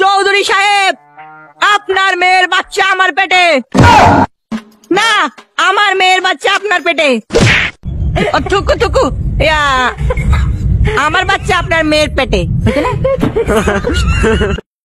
চৌধুরী সাহেব আপনার মেয়ের বাচ্চা আমার পেটে না আমার মেয়ের বাচ্চা আপনার পেটে থুকু থুকু আমার বাচ্চা আপনার মেয়ের পেটে